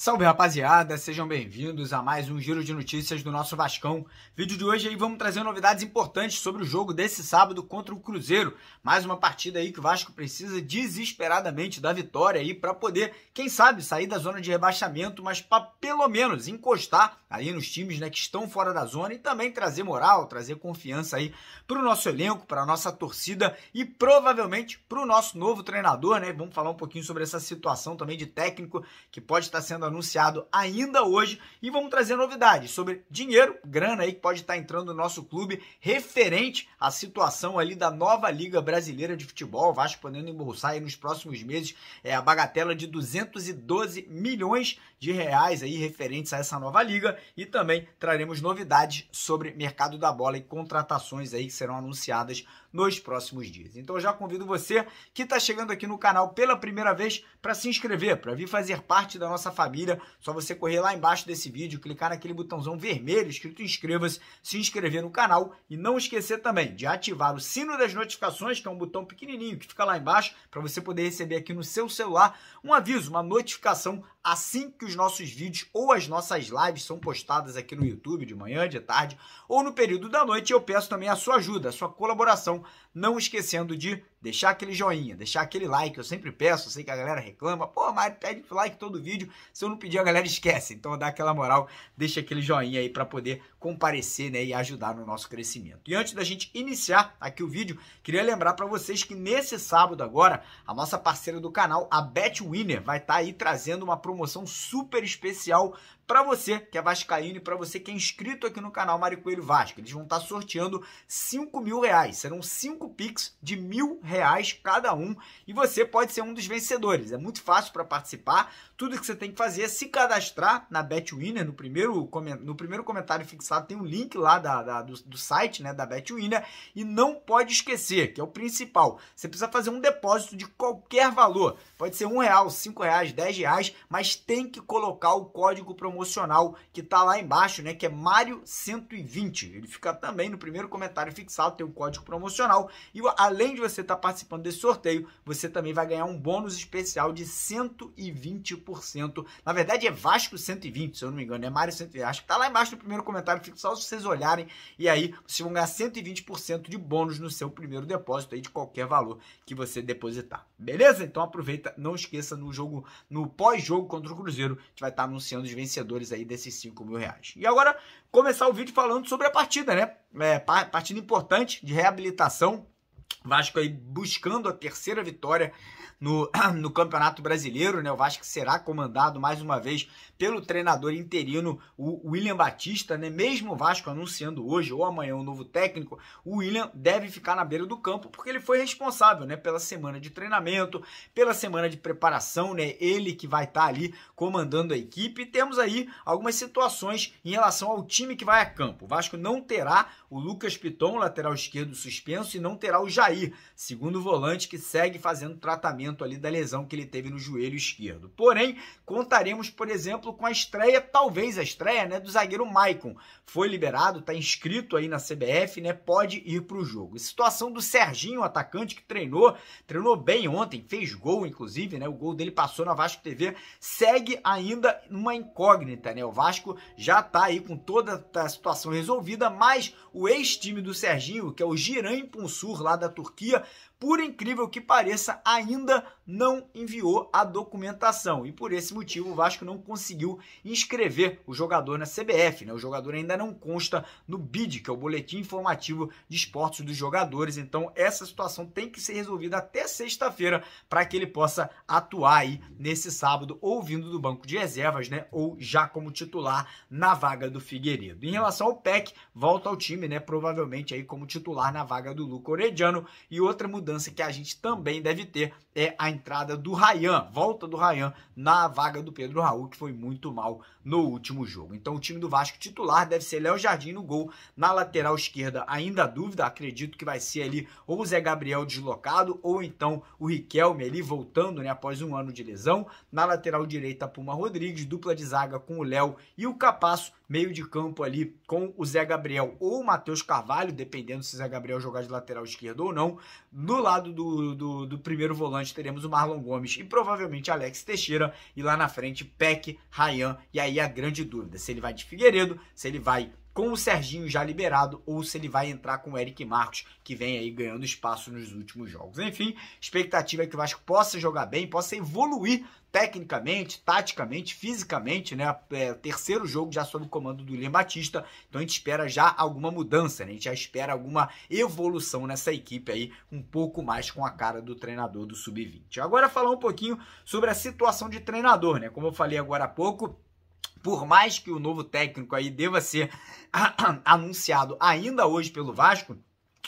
Salve rapaziada, sejam bem-vindos a mais um giro de notícias do nosso Vascão. Vídeo de hoje aí vamos trazer novidades importantes sobre o jogo desse sábado contra o Cruzeiro. Mais uma partida aí que o Vasco precisa desesperadamente da vitória aí para poder, quem sabe, sair da zona de rebaixamento, mas para pelo menos encostar ali nos times né, que estão fora da zona e também trazer moral, trazer confiança aí para o nosso elenco, para a nossa torcida e provavelmente para o nosso novo treinador, né? Vamos falar um pouquinho sobre essa situação também de técnico que pode estar sendo anunciado ainda hoje e vamos trazer novidades sobre dinheiro, grana aí que pode estar entrando no nosso clube referente à situação ali da nova Liga Brasileira de Futebol, Vasco podendo embolsar aí nos próximos meses é, a bagatela de 212 milhões de reais aí referentes a essa nova liga e também traremos novidades sobre mercado da bola e contratações aí que serão anunciadas nos próximos dias. Então eu já convido você que está chegando aqui no canal pela primeira vez para se inscrever, para vir fazer parte da nossa família. Só você correr lá embaixo desse vídeo, clicar naquele botãozão vermelho escrito inscreva-se, se inscrever no canal e não esquecer também de ativar o sino das notificações, que é um botão pequenininho que fica lá embaixo para você poder receber aqui no seu celular um aviso, uma notificação assim que os nossos vídeos ou as nossas lives são postadas aqui no YouTube de manhã, de tarde ou no período da noite. Eu peço também a sua ajuda, a sua colaboração não esquecendo de deixar aquele joinha, deixar aquele like. Eu sempre peço, eu sei que a galera reclama. Pô, mas pede like todo vídeo. Se eu não pedir, a galera esquece. Então dá aquela moral, deixa aquele joinha aí para poder comparecer né, e ajudar no nosso crescimento. E antes da gente iniciar aqui o vídeo, queria lembrar para vocês que nesse sábado agora, a nossa parceira do canal, a Betwinner, vai estar tá aí trazendo uma promoção super especial para você que é vascaíno e para você que é inscrito aqui no canal Mário Coelho Vasco. Eles vão estar tá sorteando 5 mil reais. Serão 5 Pix de mil reais cada um e você pode ser um dos vencedores. É muito fácil para participar. Tudo que você tem que fazer é se cadastrar na BetWinner. No primeiro, no primeiro comentário fixado tem um link lá da, da do, do, site né, da BetWinner. E não pode esquecer, que é o principal, você precisa fazer um depósito de qualquer valor. Pode ser um real, cinco reais, dez reais, mas tem que colocar o código promocional que está lá embaixo, né? Que é mario 120. Ele fica também no primeiro comentário fixado, tem o um código promocional. E além de você estar tá participando desse sorteio, você também vai ganhar um bônus especial de 120%. Na verdade é Vasco 120, se eu não me engano, é Mário 120. Acho que tá lá embaixo no primeiro comentário, fica só se vocês olharem e aí vocês vão ganhar 120% de bônus no seu primeiro depósito aí de qualquer valor que você depositar. Beleza? Então aproveita, não esqueça no jogo, no pós-jogo contra o Cruzeiro, a gente vai estar tá anunciando os vencedores aí desses 5 mil reais. E agora começar o vídeo falando sobre a partida, né? É, partida importante de reabilitação Vasco aí buscando a terceira vitória no, no Campeonato Brasileiro, né? O Vasco será comandado mais uma vez pelo treinador interino, o William Batista, né? Mesmo o Vasco anunciando hoje ou amanhã um novo técnico, o William deve ficar na beira do campo porque ele foi responsável, né? Pela semana de treinamento, pela semana de preparação, né? Ele que vai estar tá ali comandando a equipe. E temos aí algumas situações em relação ao time que vai a campo. O Vasco não terá o Lucas Piton, lateral esquerdo suspenso, e não terá o Jair, segundo volante que segue fazendo tratamento ali da lesão que ele teve no joelho esquerdo. Porém, contaremos, por exemplo, com a estreia, talvez a estreia, né, do zagueiro Maicon. Foi liberado, está inscrito aí na CBF, né, pode ir para o jogo. Situação do Serginho, atacante que treinou, treinou bem ontem, fez gol inclusive, né, o gol dele passou na Vasco TV, segue ainda uma incógnita, né, o Vasco já está aí com toda a situação resolvida, mas o ex-time do Serginho, que é o Giran Punsur lá da Turquia, por incrível que pareça, ainda não enviou a documentação e por esse motivo o Vasco não conseguiu inscrever o jogador na CBF. Né? O jogador ainda não consta no BID, que é o Boletim Informativo de Esportes dos Jogadores. Então essa situação tem que ser resolvida até sexta-feira para que ele possa atuar aí nesse sábado, ou vindo do banco de reservas, né? ou já como titular na vaga do Figueiredo. Em relação ao PEC, volta ao time, né? provavelmente aí como titular na vaga do Luca Orediano. E outra mudança que a gente também deve ter é a entrada do Rayan, volta do Rayan na vaga do Pedro Raul, que foi muito mal no último jogo. Então o time do Vasco titular deve ser Léo Jardim no gol, na lateral esquerda ainda dúvida, acredito que vai ser ali ou o Zé Gabriel deslocado ou então o Riquelme ali voltando, né, após um ano de lesão. Na lateral direita Puma Rodrigues, dupla de zaga com o Léo e o Capasso, meio de campo ali com o Zé Gabriel ou o Matheus Carvalho, dependendo se o Zé Gabriel jogar de lateral esquerdo ou não. No lado do, do, do primeiro volante teremos o o Marlon Gomes e provavelmente Alex Teixeira. E lá na frente, Peck, Ryan E aí a grande dúvida: se ele vai de Figueiredo, se ele vai com o Serginho já liberado ou se ele vai entrar com o Eric Marcos, que vem aí ganhando espaço nos últimos jogos. Enfim, expectativa é que o Vasco possa jogar bem, possa evoluir tecnicamente, taticamente, fisicamente, né? É, terceiro jogo já sob o comando do William Batista, então a gente espera já alguma mudança, né? A gente já espera alguma evolução nessa equipe aí, um pouco mais com a cara do treinador do Sub-20. Agora falar um pouquinho sobre a situação de treinador, né? Como eu falei agora há pouco, por mais que o novo técnico aí deva ser anunciado ainda hoje pelo Vasco,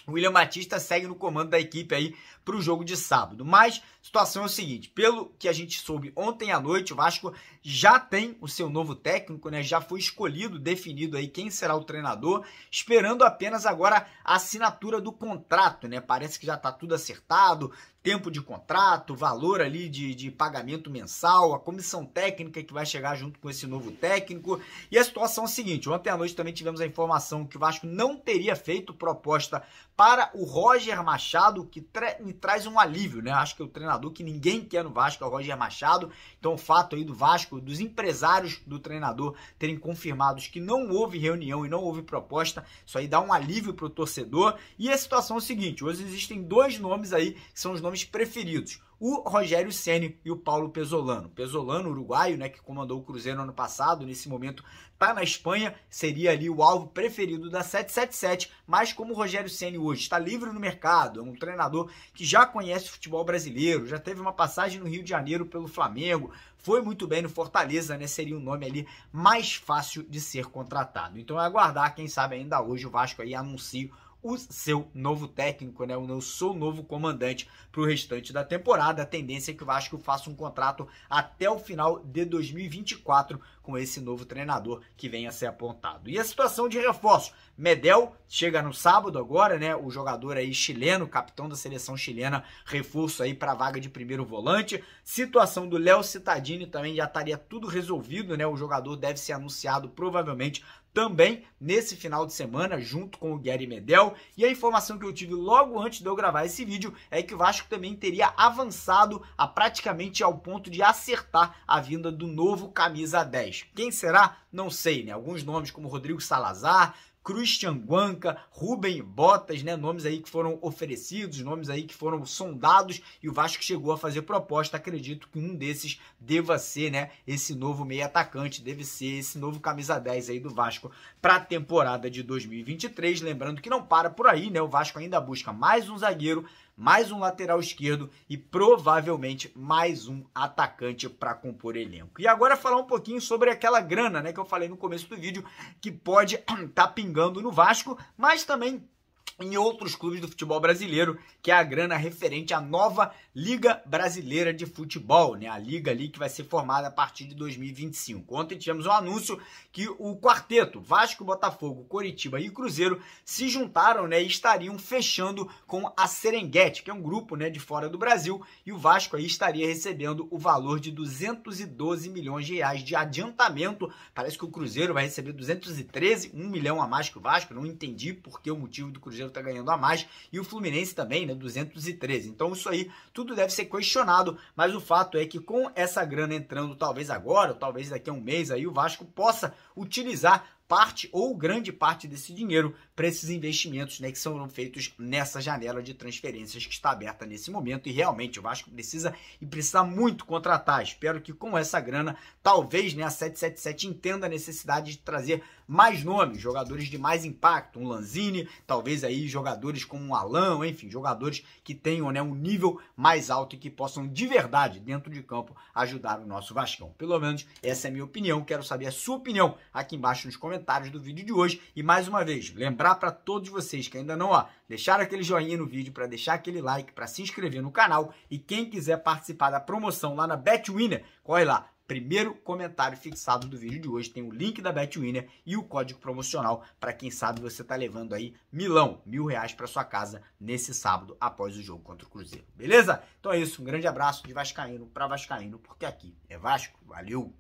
o William Batista segue no comando da equipe aí para o jogo de sábado. Mas a situação é o seguinte: pelo que a gente soube ontem à noite, o Vasco já tem o seu novo técnico, né? Já foi escolhido, definido aí quem será o treinador, esperando apenas agora a assinatura do contrato, né? Parece que já está tudo acertado, tempo de contrato, valor ali de, de pagamento mensal, a comissão técnica que vai chegar junto com esse novo técnico. E a situação é a seguinte: ontem à noite também tivemos a informação que o Vasco não teria feito proposta para o Roger Machado, que me traz um alívio, né? Acho que é o treinador que ninguém quer no Vasco é o Roger Machado. Então, o fato aí do Vasco, dos empresários do treinador terem confirmados que não houve reunião e não houve proposta, isso aí dá um alívio para o torcedor. E a situação é a seguinte: hoje existem dois nomes aí que são os nomes nomes preferidos, o Rogério Ceni e o Paulo Pesolano. Pesolano, uruguaio, né, que comandou o Cruzeiro ano passado, nesse momento está na Espanha, seria ali o alvo preferido da 777, mas como o Rogério Ceni hoje está livre no mercado, é um treinador que já conhece o futebol brasileiro, já teve uma passagem no Rio de Janeiro pelo Flamengo, foi muito bem no Fortaleza, né, seria um nome ali mais fácil de ser contratado. Então é aguardar, quem sabe ainda hoje o Vasco aí anuncia o seu novo técnico, né? O seu novo comandante para o restante da temporada. A tendência é que o Vasco faça um contrato até o final de 2024 com esse novo treinador que venha a ser apontado. E a situação de reforço. Medel chega no sábado agora, né? O jogador aí chileno, capitão da seleção chilena, reforço aí para vaga de primeiro volante. Situação do Léo Cittadini também já estaria tudo resolvido, né? O jogador deve ser anunciado provavelmente também nesse final de semana, junto com o Gary Medel. E a informação que eu tive logo antes de eu gravar esse vídeo é que o Vasco também teria avançado a praticamente ao ponto de acertar a vinda do novo camisa 10. Quem será? não sei, né? Alguns nomes como Rodrigo Salazar, Christian Guanca, Rubem Botas, né? Nomes aí que foram oferecidos, nomes aí que foram sondados e o Vasco chegou a fazer proposta. Acredito que um desses deva ser, né? Esse novo meio atacante, deve ser esse novo camisa 10 aí do Vasco para a temporada de 2023. Lembrando que não para por aí, né? O Vasco ainda busca mais um zagueiro, mais um lateral esquerdo e provavelmente mais um atacante para compor elenco. E agora falar um pouquinho sobre aquela grana, né, que eu falei no começo do vídeo, que pode estar tá pingando no Vasco, mas também em outros clubes do futebol brasileiro, que é a grana referente à nova Liga Brasileira de Futebol, né? A liga ali que vai ser formada a partir de 2025. Ontem tivemos um anúncio que o quarteto Vasco, Botafogo, Coritiba e Cruzeiro se juntaram, né, e estariam fechando com a Serengeti, que é um grupo, né, de fora do Brasil, e o Vasco aí estaria recebendo o valor de 212 milhões de reais de adiantamento. Parece que o Cruzeiro vai receber 213, um milhão a mais que o Vasco, não entendi por que o motivo do Cruzeiro tá ganhando a mais, e o Fluminense também, né, 213. Então isso aí tudo deve ser questionado, mas o fato é que com essa grana entrando, talvez agora, talvez daqui a um mês aí, o Vasco possa utilizar parte ou grande parte desse dinheiro para esses investimentos né, que são feitos nessa janela de transferências que está aberta nesse momento. E realmente o Vasco precisa e precisa muito contratar. Espero que com essa grana, talvez né, a 777 entenda a necessidade de trazer mais nomes, jogadores de mais impacto, um Lanzini, talvez aí jogadores como um Alan, enfim, jogadores que tenham né, um nível mais alto e que possam de verdade, dentro de campo, ajudar o nosso Vascão. Pelo menos essa é a minha opinião. Quero saber a sua opinião aqui embaixo nos comentários comentários do vídeo de hoje. E mais uma vez, lembrar para todos vocês que ainda não ó, deixaram aquele joinha no vídeo, para deixar aquele like, para se inscrever no canal. E quem quiser participar da promoção lá na BetWinner, corre lá, primeiro comentário fixado do vídeo de hoje tem o link da BetWinner e o código promocional para quem sabe você está levando aí milão, mil reais para sua casa nesse sábado após o jogo contra o Cruzeiro, beleza? Então é isso, um grande abraço de Vascaíno para Vascaíno, porque aqui é Vasco, valeu!